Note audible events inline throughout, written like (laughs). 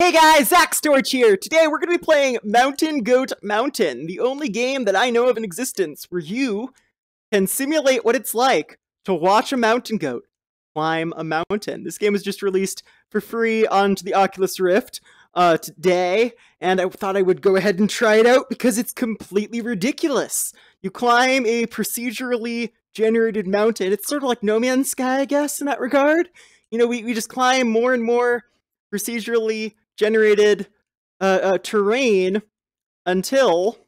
Hey guys, Zach Storch here. Today we're going to be playing Mountain Goat Mountain, the only game that I know of in existence where you can simulate what it's like to watch a mountain goat climb a mountain. This game was just released for free onto the Oculus Rift uh, today, and I thought I would go ahead and try it out because it's completely ridiculous. You climb a procedurally generated mountain. It's sort of like No Man's Sky, I guess, in that regard. You know, we, we just climb more and more procedurally generated uh, uh, terrain until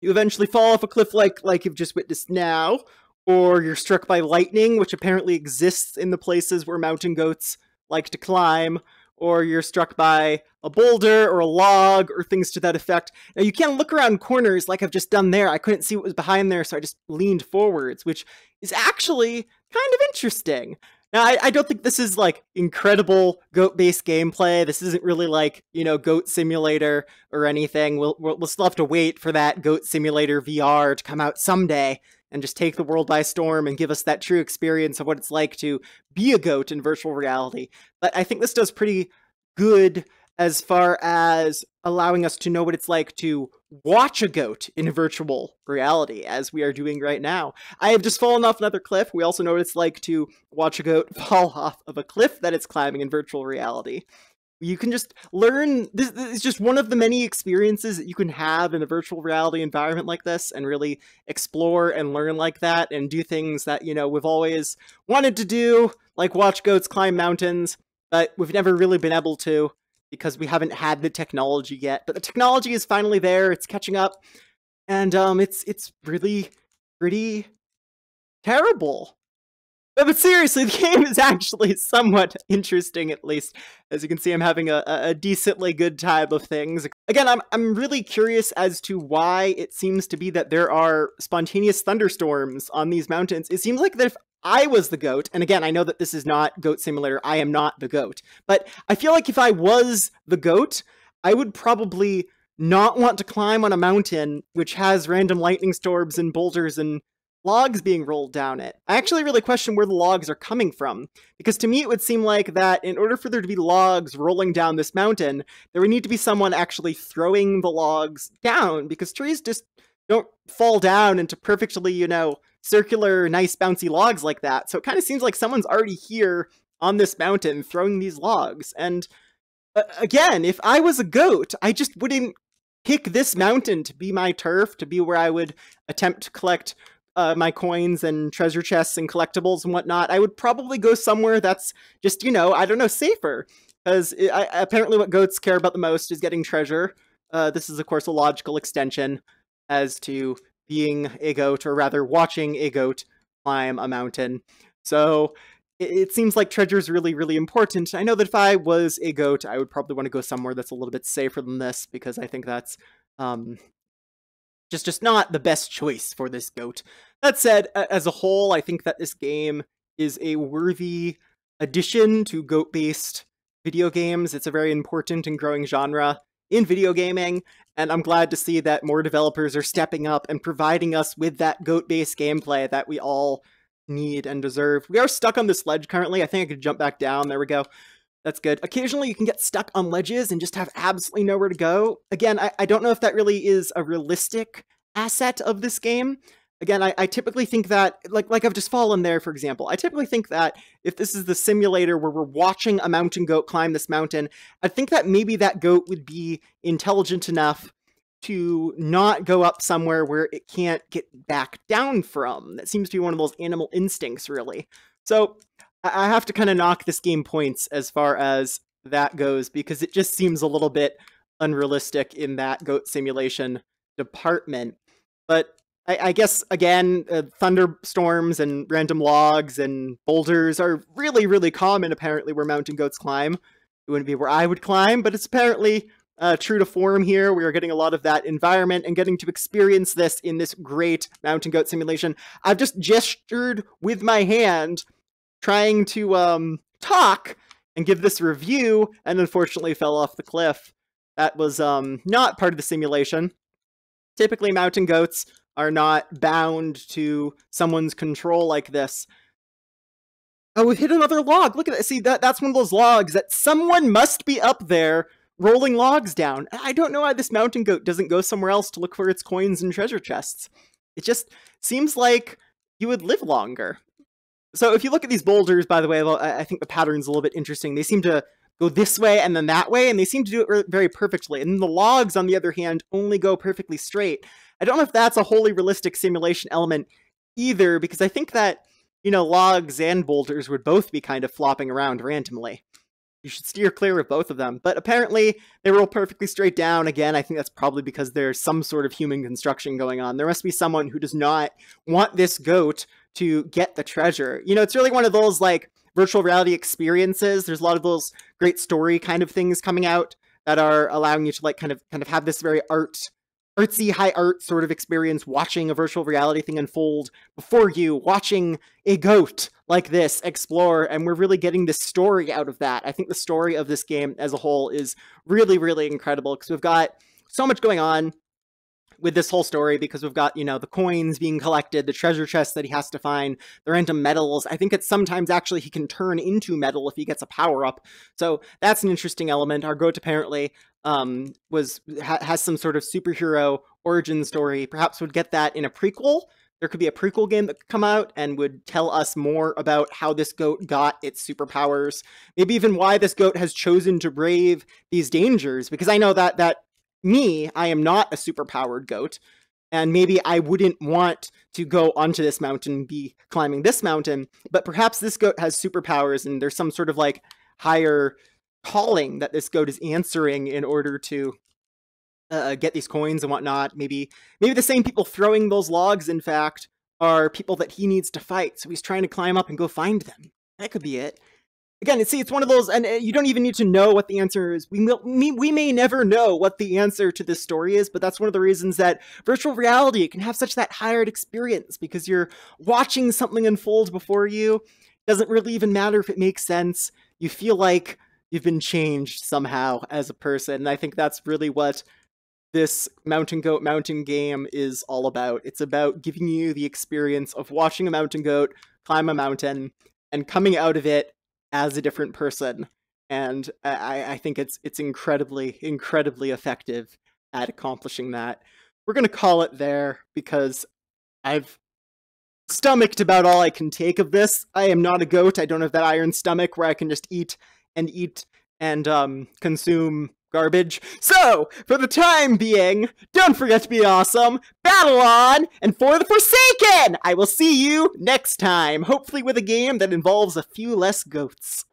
you eventually fall off a cliff like like you've just witnessed now, or you're struck by lightning, which apparently exists in the places where mountain goats like to climb, or you're struck by a boulder or a log or things to that effect. Now you can't look around corners like I've just done there. I couldn't see what was behind there, so I just leaned forwards, which is actually kind of interesting. Now, I, I, don't think this is like incredible goat based gameplay. This isn't really like, you know, Goat Simulator or anything. We'll, we'll, we'll, still have to wait for that Goat Simulator VR to come out someday and just take the world by storm and give us that true experience of what it's like to be a goat in virtual reality. But I think this does pretty good as far as allowing us to know what it's like to watch a goat in virtual reality as we are doing right now. I have just fallen off another cliff. We also know what it's like to watch a goat (laughs) fall off of a cliff that it's climbing in virtual reality. You can just learn. This, this is just one of the many experiences that you can have in a virtual reality environment like this and really explore and learn like that and do things that, you know, we've always wanted to do, like watch goats climb mountains, but we've never really been able to because we haven't had the technology yet. But the technology is finally there. It's catching up, and um, it's it's really pretty terrible. But, but seriously, (laughs) the game is actually somewhat interesting, at least. As you can see, I'm having a, a decently good time of things. Again, I'm, I'm really curious as to why it seems to be that there are spontaneous thunderstorms on these mountains. It seems like that I was the goat, and again, I know that this is not Goat Simulator, I am not the goat, but I feel like if I was the goat, I would probably not want to climb on a mountain which has random lightning storms and boulders and logs being rolled down it. I actually really question where the logs are coming from, because to me it would seem like that in order for there to be logs rolling down this mountain, there would need to be someone actually throwing the logs down, because trees just don't fall down into perfectly, you know, circular, nice, bouncy logs like that. So it kind of seems like someone's already here on this mountain throwing these logs. And uh, again, if I was a goat, I just wouldn't pick this mountain to be my turf, to be where I would attempt to collect uh, my coins and treasure chests and collectibles and whatnot. I would probably go somewhere that's just, you know, I don't know, safer. Because apparently what goats care about the most is getting treasure. Uh, this is, of course, a logical extension as to being a goat, or rather watching a goat climb a mountain. So it, seems like treasure is really, really important. I know that if I was a goat, I would probably want to go somewhere that's a little bit safer than this, because I think that's um, just, just not the best choice for this goat. That said, as a whole, I think that this game is a worthy addition to goat-based video games. It's a very important and growing genre in video gaming, and I'm glad to see that more developers are stepping up and providing us with that goat based gameplay that we all need and deserve. We are stuck on this ledge currently. I think I could jump back down. There we go. That's good. Occasionally you can get stuck on ledges and just have absolutely nowhere to go. Again, I, I don't know if that really is a realistic asset of this game, again, I, I, typically think that, like, like I've just fallen there, for example. I typically think that if this is the simulator where we're watching a mountain goat climb this mountain, I think that maybe that goat would be intelligent enough to not go up somewhere where it can't get back down from. That seems to be one of those animal instincts, really. So I have to kind of knock this game points as far as that goes because it just seems a little bit unrealistic in that goat simulation department. But I, I guess again, uh, thunderstorms and random logs and boulders are really, really common apparently where mountain goats climb. It wouldn't be where I would climb, but it's apparently uh, true to form here. We are getting a lot of that environment and getting to experience this in this great mountain goat simulation. I've just gestured with my hand, trying to um, talk and give this review, and unfortunately fell off the cliff. That was um, not part of the simulation. Typically, mountain goats are not bound to someone's control like this. Oh, we hit another log. Look at that. See, that that's one of those logs that someone must be up there rolling logs down. I don't know why this mountain goat doesn't go somewhere else to look for its coins and treasure chests. It just seems like you would live longer. So if you look at these boulders, by the way, I think the pattern's a little bit interesting. They seem to go this way and then that way, and they seem to do it very perfectly. And the logs, on the other hand, only go perfectly straight. I don't know if that's a wholly realistic simulation element either, because I think that, you know, logs and boulders would both be kind of flopping around randomly. You should steer clear of both of them. But apparently, they roll perfectly straight down. Again, I think that's probably because there's some sort of human construction going on. There must be someone who does not want this goat to get the treasure. You know, it's really one of those, like, virtual reality experiences. There's a lot of those great story kind of things coming out that are allowing you to like kind of kind of have this very art artsy high art sort of experience watching a virtual reality thing unfold before you watching a goat like this explore and we're really getting the story out of that i think the story of this game as a whole is really really incredible because we've got so much going on with this whole story because we've got, you know, the coins being collected, the treasure chests that he has to find, the random metals. I think it's sometimes actually he can turn into metal if he gets a power up. So that's an interesting element. Our goat apparently um, was ha has some sort of superhero origin story. Perhaps would get that in a prequel. There could be a prequel game that could come out and would tell us more about how this goat got its superpowers. Maybe even why this goat has chosen to brave these dangers. Because I know that that me, I am not a superpowered goat, and maybe I wouldn't want to go onto this mountain, be climbing this mountain, but perhaps this goat has superpowers and there's some sort of like higher calling that this goat is answering in order to uh, uh, get these coins and whatnot. Maybe, maybe the same people throwing those logs, in fact, are people that he needs to fight. So he's trying to climb up and go find them. That could be it again, see, it's one of those, and uh, you don't even need to know what the answer is. We may, we may never know what the answer to this story is, but that's one of the reasons that virtual reality can have such that hired experience because you're watching something unfold before you. It doesn't really even matter if it makes sense. You feel like you've been changed somehow as a person. And I think that's really what this mountain goat mountain game is all about. It's about giving you the experience of watching a mountain goat climb a mountain and coming out of it as a different person. And I, I think it's it's incredibly, incredibly effective at accomplishing that. We're gonna call it there because I've stomached about all I can take of this. I am not a goat. I don't have that iron stomach where I can just eat and eat and um, consume garbage. So, for the time being, don't forget to be awesome, battle on, and for the Forsaken! I will see you next time, hopefully with a game that involves a few less goats.